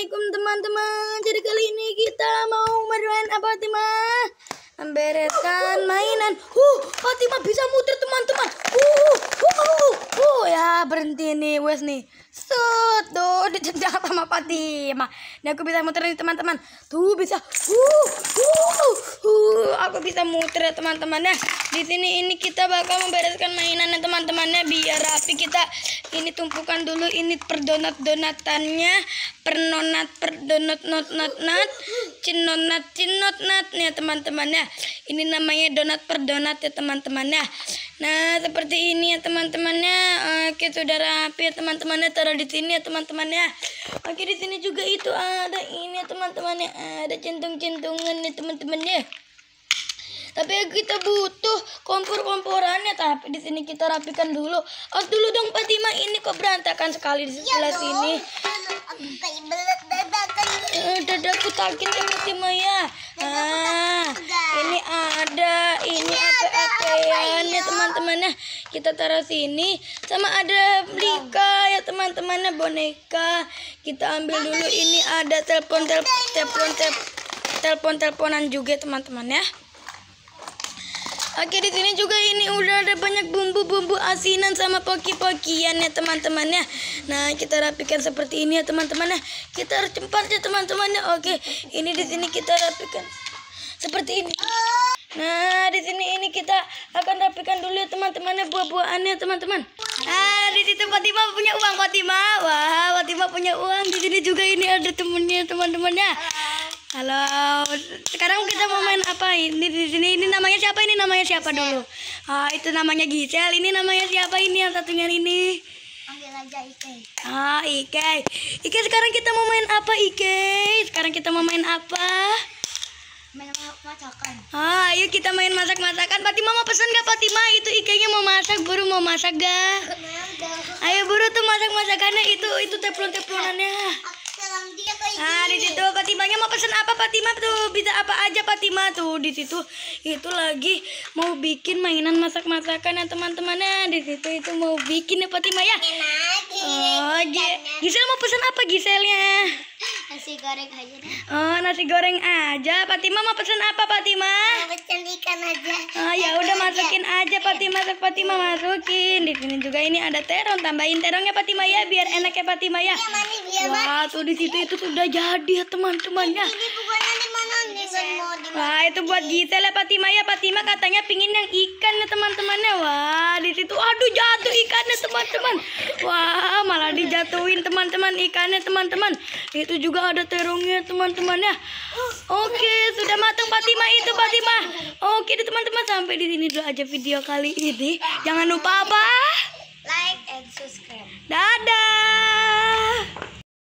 Assalamualaikum teman-teman Jadi kali ini kita mau bermain apa Tima? Membereskan mainan Huh, Fatima bisa muter teman-teman uh, uh, uh, ya berhenti nih wes nih sud tuh dicendang sama Fatima Nah aku bisa muter nih teman-teman tuh bisa uh, uh, uh, aku bisa muter ya teman-teman ya di sini ini kita bakal membereskan mainannya teman-temannya biar rapi kita ini tumpukan dulu ini per donat donatannya per per perdonat not not not cinonat cinot not ya, teman temannya ini namanya donat per donat ya teman temannya Nah, seperti ini ya teman-temannya. Oke, eh, sudah rapi ya teman-temannya taruh di sini ya teman-temannya. Oke, di sini juga itu ada ini ya teman-temannya. Ada centung-centungan nih teman-temannya. Tapi ya, kita butuh kompor-komporannya, tapi di sini kita rapikan dulu. Oh, dulu dong Fatima ini kok berantakan sekali di ya sebelah eh, ya, sini. Udah, Dadaku takin sama Fatima ya. Ah pakaiannya teman-temannya kita taruh sini sama ada Lika ya teman-temannya boneka kita ambil dulu ini ada telepon telepon telepon telepon teleponan juga teman-teman ya Oke di sini juga ini udah ada banyak bumbu-bumbu asinan sama poki-pokian ya teman-temannya. Nah kita rapikan seperti ini ya teman-temannya. Kita harus cepat ya teman-temannya. Oke ini di sini kita rapikan seperti ini. Nah, di sini ini kita akan rapikan dulu ya teman-temannya buah-buahannya teman-teman. Ah, di situ Fatima punya uang Fatima. Wah, Fatima punya uang. Di sini juga ini ada temennya teman-temannya. Halo. Sekarang kita mau main apa ini di sini? Ini namanya siapa? Ini namanya siapa dulu? Ah, itu namanya Gisel. Ini namanya siapa ini yang satunya ini? Ambil aja Ike. Ah, Ike. Ike sekarang kita mau main apa Ike? Sekarang kita mau main apa? Ah, ayo kita main masak-masakan. Fatima mau pesan gak Fatima? Itu ikannya mau masak, buru mau masak gak? Ayo buru tuh masak-masakannya itu itu teflon-teflonannya. Ah di situ Fatimanya mau pesan apa Fatima tuh? Bisa apa aja Fatima tuh di situ. Itu lagi mau bikin mainan masak-masakan ya teman-temannya. Di situ itu mau bikin ya Fatima ya. Oh, Gisel mau pesan apa Giselnya? Nasi goreng aja deh. Oh, nasi goreng aja. Fatima mau pesen apa, Fatima? Mau pesen ikan aja. Oh, ya udah masukin aja, aja Fatima. Fatima masukin. Di sini juga ini ada terong. Tambahin terongnya Fatima ya biar enak ya Fatima ya. Iya, Mami, biar Wah, tuh di situ itu sudah jadi ya teman-temannya. Ini, ini Wah, itu buat Gita lah Fatima ya. Fatima katanya pingin yang ikan ya teman-temannya. Wah, di situ aduh jatuh ikannya teman-teman. Wah, malah dijatuhin teman-teman ikannya teman-teman. Itu juga ada terongnya teman-temannya. Oke, sudah matang Fatima itu Fatima. Oke, teman-teman sampai di sini dulu aja video kali ini. Jangan lupa apa? Like and subscribe. Dadah.